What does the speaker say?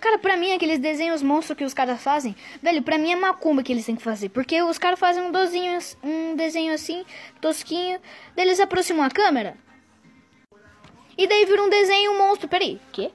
Cara, pra mim, aqueles desenhos monstros que os caras fazem, velho, pra mim é macumba que eles têm que fazer. Porque os caras fazem um, dozinho, um desenho assim, tosquinho, eles aproximam a câmera. E daí vira um desenho um monstro. Peraí, quê?